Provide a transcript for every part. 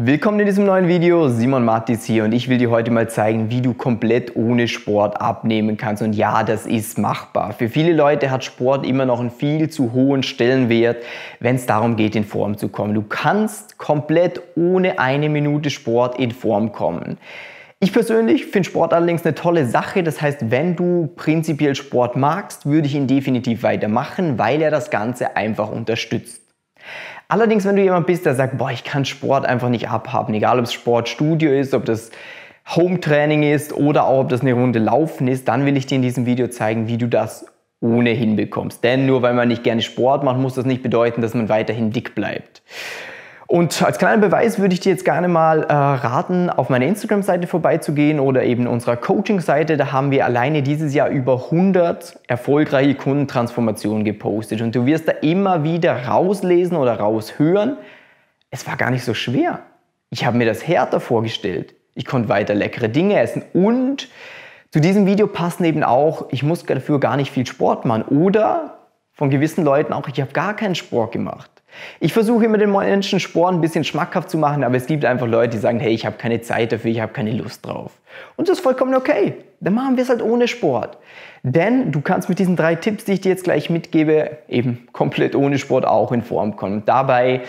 Willkommen in diesem neuen Video, Simon Martis hier und ich will dir heute mal zeigen, wie du komplett ohne Sport abnehmen kannst und ja, das ist machbar. Für viele Leute hat Sport immer noch einen viel zu hohen Stellenwert, wenn es darum geht, in Form zu kommen. Du kannst komplett ohne eine Minute Sport in Form kommen. Ich persönlich finde Sport allerdings eine tolle Sache. Das heißt, wenn du prinzipiell Sport magst, würde ich ihn definitiv weitermachen, weil er das Ganze einfach unterstützt. Allerdings, wenn du jemand bist, der sagt, boah, ich kann Sport einfach nicht abhaben, egal ob es Sportstudio ist, ob das Home-Training ist oder auch ob das eine Runde Laufen ist, dann will ich dir in diesem Video zeigen, wie du das ohnehin bekommst. Denn nur weil man nicht gerne Sport macht, muss das nicht bedeuten, dass man weiterhin dick bleibt. Und als kleiner Beweis würde ich dir jetzt gerne mal äh, raten, auf meiner Instagram-Seite vorbeizugehen oder eben unserer Coaching-Seite. Da haben wir alleine dieses Jahr über 100 erfolgreiche Kundentransformationen gepostet. Und du wirst da immer wieder rauslesen oder raushören, es war gar nicht so schwer. Ich habe mir das härter vorgestellt. Ich konnte weiter leckere Dinge essen und zu diesem Video passen eben auch, ich muss dafür gar nicht viel Sport machen oder von gewissen Leuten auch, ich habe gar keinen Sport gemacht. Ich versuche immer den Menschen Sport ein bisschen schmackhaft zu machen, aber es gibt einfach Leute, die sagen, hey, ich habe keine Zeit dafür, ich habe keine Lust drauf. Und das ist vollkommen okay. Dann machen wir es halt ohne Sport. Denn du kannst mit diesen drei Tipps, die ich dir jetzt gleich mitgebe, eben komplett ohne Sport auch in Form kommen. Dabei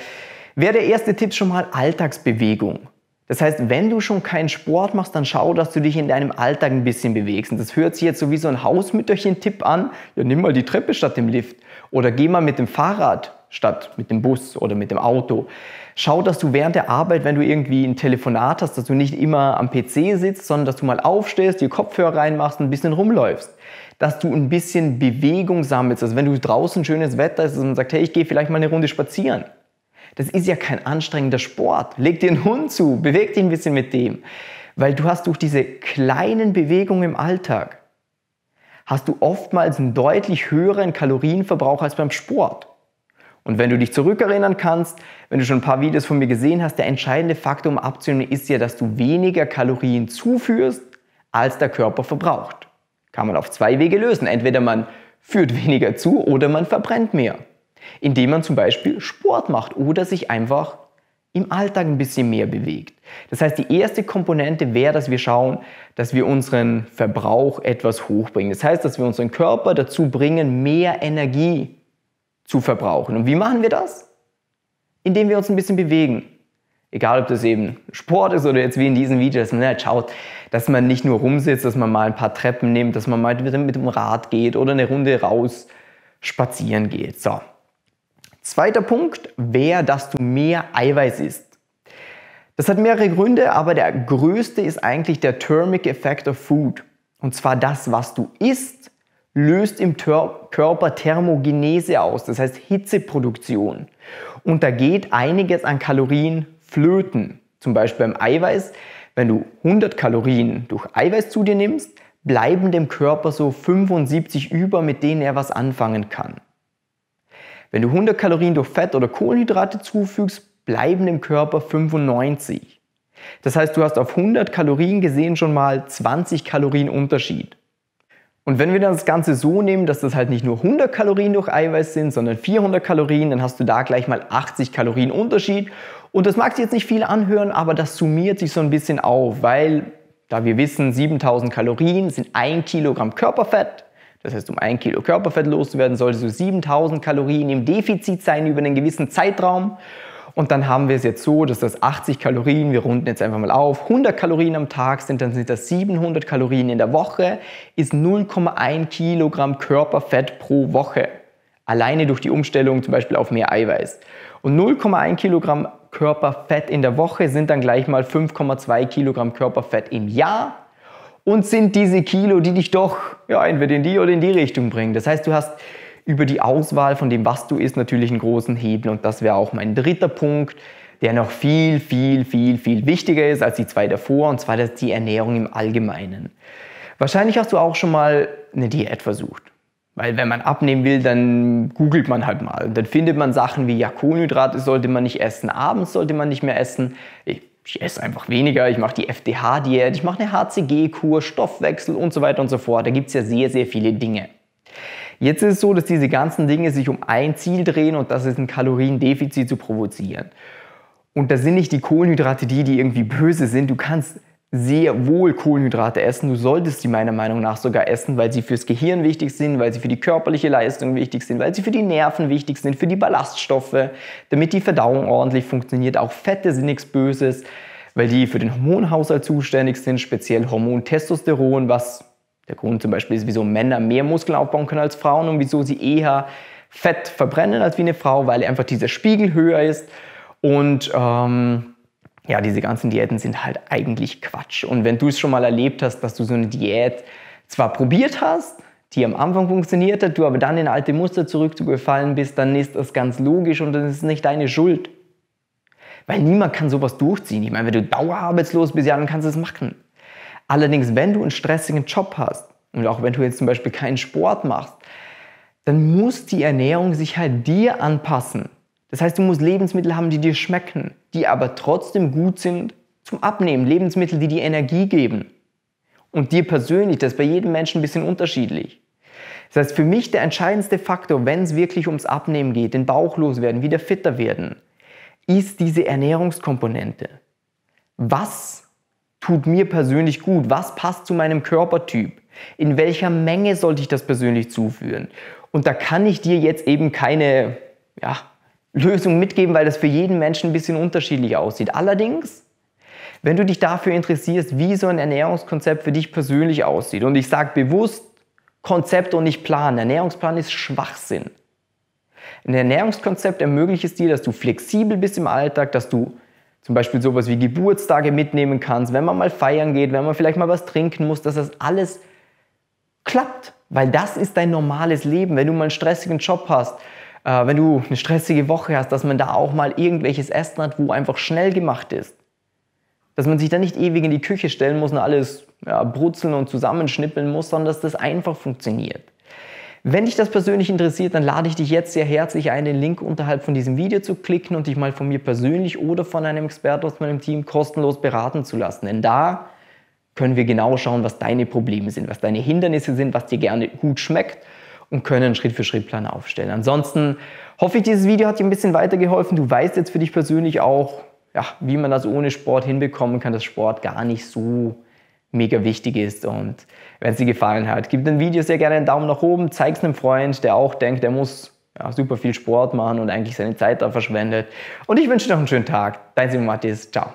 wäre der erste Tipp schon mal Alltagsbewegung. Das heißt, wenn du schon keinen Sport machst, dann schau, dass du dich in deinem Alltag ein bisschen bewegst. Und das hört sich jetzt so wie so ein Hausmütterchen-Tipp an. Ja, nimm mal die Treppe statt dem Lift. Oder geh mal mit dem Fahrrad statt mit dem Bus oder mit dem Auto. Schau, dass du während der Arbeit, wenn du irgendwie ein Telefonat hast, dass du nicht immer am PC sitzt, sondern dass du mal aufstehst, dir Kopfhörer reinmachst und ein bisschen rumläufst. Dass du ein bisschen Bewegung sammelst. Also wenn du draußen schönes Wetter ist und sagst, hey, ich gehe vielleicht mal eine Runde spazieren. Das ist ja kein anstrengender Sport. Leg dir einen Hund zu, beweg dich ein bisschen mit dem. Weil du hast durch diese kleinen Bewegungen im Alltag, hast du oftmals einen deutlich höheren Kalorienverbrauch als beim Sport. Und wenn du dich zurückerinnern kannst, wenn du schon ein paar Videos von mir gesehen hast, der entscheidende Faktor, um abzunehmen, ist ja, dass du weniger Kalorien zuführst, als der Körper verbraucht. Kann man auf zwei Wege lösen. Entweder man führt weniger zu oder man verbrennt mehr. Indem man zum Beispiel Sport macht oder sich einfach im Alltag ein bisschen mehr bewegt. Das heißt, die erste Komponente wäre, dass wir schauen, dass wir unseren Verbrauch etwas hochbringen. Das heißt, dass wir unseren Körper dazu bringen, mehr Energie zu verbrauchen. Und wie machen wir das? Indem wir uns ein bisschen bewegen. Egal, ob das eben Sport ist oder jetzt wie in diesem Video, dass man halt schaut, dass man nicht nur rumsitzt, dass man mal ein paar Treppen nimmt, dass man mal wieder mit dem Rad geht oder eine Runde raus spazieren geht. So. Zweiter Punkt wäre, dass du mehr Eiweiß isst. Das hat mehrere Gründe, aber der größte ist eigentlich der Thermic Effect of Food. Und zwar das, was du isst, löst im Körper Thermogenese aus, das heißt Hitzeproduktion. Und da geht einiges an Kalorien flöten. Zum Beispiel beim Eiweiß, wenn du 100 Kalorien durch Eiweiß zu dir nimmst, bleiben dem Körper so 75 über, mit denen er was anfangen kann. Wenn du 100 Kalorien durch Fett oder Kohlenhydrate zufügst, bleiben dem Körper 95. Das heißt, du hast auf 100 Kalorien gesehen schon mal 20 Kalorien Unterschied. Und wenn wir dann das Ganze so nehmen, dass das halt nicht nur 100 Kalorien durch Eiweiß sind, sondern 400 Kalorien, dann hast du da gleich mal 80 Kalorien Unterschied. Und das mag sich jetzt nicht viel anhören, aber das summiert sich so ein bisschen auf, weil, da wir wissen, 7000 Kalorien sind 1 Kilogramm Körperfett. Das heißt, um 1 Kilo Körperfett loszuwerden, solltest du 7000 Kalorien im Defizit sein über einen gewissen Zeitraum. Und dann haben wir es jetzt so, dass das 80 Kalorien, wir runden jetzt einfach mal auf, 100 Kalorien am Tag sind, dann sind das 700 Kalorien in der Woche, ist 0,1 Kilogramm Körperfett pro Woche. Alleine durch die Umstellung zum Beispiel auf mehr Eiweiß. Und 0,1 Kilogramm Körperfett in der Woche sind dann gleich mal 5,2 Kilogramm Körperfett im Jahr und sind diese Kilo, die dich doch ja, entweder in die oder in die Richtung bringen. Das heißt, du hast über die Auswahl von dem, was du isst, natürlich einen großen Hebel. Und das wäre auch mein dritter Punkt, der noch viel, viel, viel, viel wichtiger ist als die zwei davor, und zwar das die Ernährung im Allgemeinen. Wahrscheinlich hast du auch schon mal eine Diät versucht. Weil wenn man abnehmen will, dann googelt man halt mal. Und dann findet man Sachen wie, ja, Kohlenhydrate sollte man nicht essen, abends sollte man nicht mehr essen. Ich, ich esse einfach weniger, ich mache die FDH-Diät, ich mache eine HCG-Kur, Stoffwechsel und so weiter und so fort. Da gibt es ja sehr, sehr viele Dinge. Jetzt ist es so, dass diese ganzen Dinge sich um ein Ziel drehen und das ist ein Kaloriendefizit zu provozieren. Und das sind nicht die Kohlenhydrate, die, die irgendwie böse sind. Du kannst sehr wohl Kohlenhydrate essen. Du solltest sie meiner Meinung nach sogar essen, weil sie fürs Gehirn wichtig sind, weil sie für die körperliche Leistung wichtig sind, weil sie für die Nerven wichtig sind, für die Ballaststoffe, damit die Verdauung ordentlich funktioniert. Auch Fette sind nichts Böses, weil die für den Hormonhaushalt zuständig sind, speziell Hormon Testosteron, was der Grund zum Beispiel ist, wieso Männer mehr Muskeln aufbauen können als Frauen und wieso sie eher Fett verbrennen als wie eine Frau, weil einfach dieser Spiegel höher ist. Und ähm, ja, diese ganzen Diäten sind halt eigentlich Quatsch. Und wenn du es schon mal erlebt hast, dass du so eine Diät zwar probiert hast, die am Anfang funktioniert hat, du aber dann in alte Muster zurückgefallen bist, dann ist das ganz logisch und dann ist es nicht deine Schuld. Weil niemand kann sowas durchziehen. Ich meine, wenn du dauerarbeitslos bist, ja, dann kannst du es machen. Allerdings, wenn du einen stressigen Job hast und auch wenn du jetzt zum Beispiel keinen Sport machst, dann muss die Ernährung sich halt dir anpassen. Das heißt, du musst Lebensmittel haben, die dir schmecken, die aber trotzdem gut sind zum Abnehmen. Lebensmittel, die dir Energie geben. Und dir persönlich, das ist bei jedem Menschen ein bisschen unterschiedlich. Das heißt, für mich der entscheidendste Faktor, wenn es wirklich ums Abnehmen geht, den Bauch loswerden, wieder fitter werden, ist diese Ernährungskomponente. Was tut mir persönlich gut? Was passt zu meinem Körpertyp? In welcher Menge sollte ich das persönlich zuführen? Und da kann ich dir jetzt eben keine ja, Lösung mitgeben, weil das für jeden Menschen ein bisschen unterschiedlich aussieht. Allerdings, wenn du dich dafür interessierst, wie so ein Ernährungskonzept für dich persönlich aussieht, und ich sage bewusst Konzept und nicht Plan, Ernährungsplan ist Schwachsinn. Ein Ernährungskonzept ermöglicht es dir, dass du flexibel bist im Alltag, dass du zum Beispiel sowas wie Geburtstage mitnehmen kannst, wenn man mal feiern geht, wenn man vielleicht mal was trinken muss, dass das alles klappt. Weil das ist dein normales Leben. Wenn du mal einen stressigen Job hast, äh, wenn du eine stressige Woche hast, dass man da auch mal irgendwelches Essen hat, wo einfach schnell gemacht ist. Dass man sich da nicht ewig in die Küche stellen muss und alles ja, brutzeln und zusammenschnippeln muss, sondern dass das einfach funktioniert. Wenn dich das persönlich interessiert, dann lade ich dich jetzt sehr herzlich ein, den Link unterhalb von diesem Video zu klicken und dich mal von mir persönlich oder von einem Experten aus meinem Team kostenlos beraten zu lassen. Denn da können wir genau schauen, was deine Probleme sind, was deine Hindernisse sind, was dir gerne gut schmeckt und können einen Schritt für Schritt Plan aufstellen. Ansonsten hoffe ich, dieses Video hat dir ein bisschen weitergeholfen. Du weißt jetzt für dich persönlich auch, ja, wie man das ohne Sport hinbekommen kann, dass Sport gar nicht so mega wichtig ist. Und wenn es dir gefallen hat, gib dem Video sehr gerne einen Daumen nach oben, zeig es einem Freund, der auch denkt, er muss ja, super viel Sport machen und eigentlich seine Zeit da verschwendet. Und ich wünsche dir noch einen schönen Tag. Dein Simon Matthias. Ciao.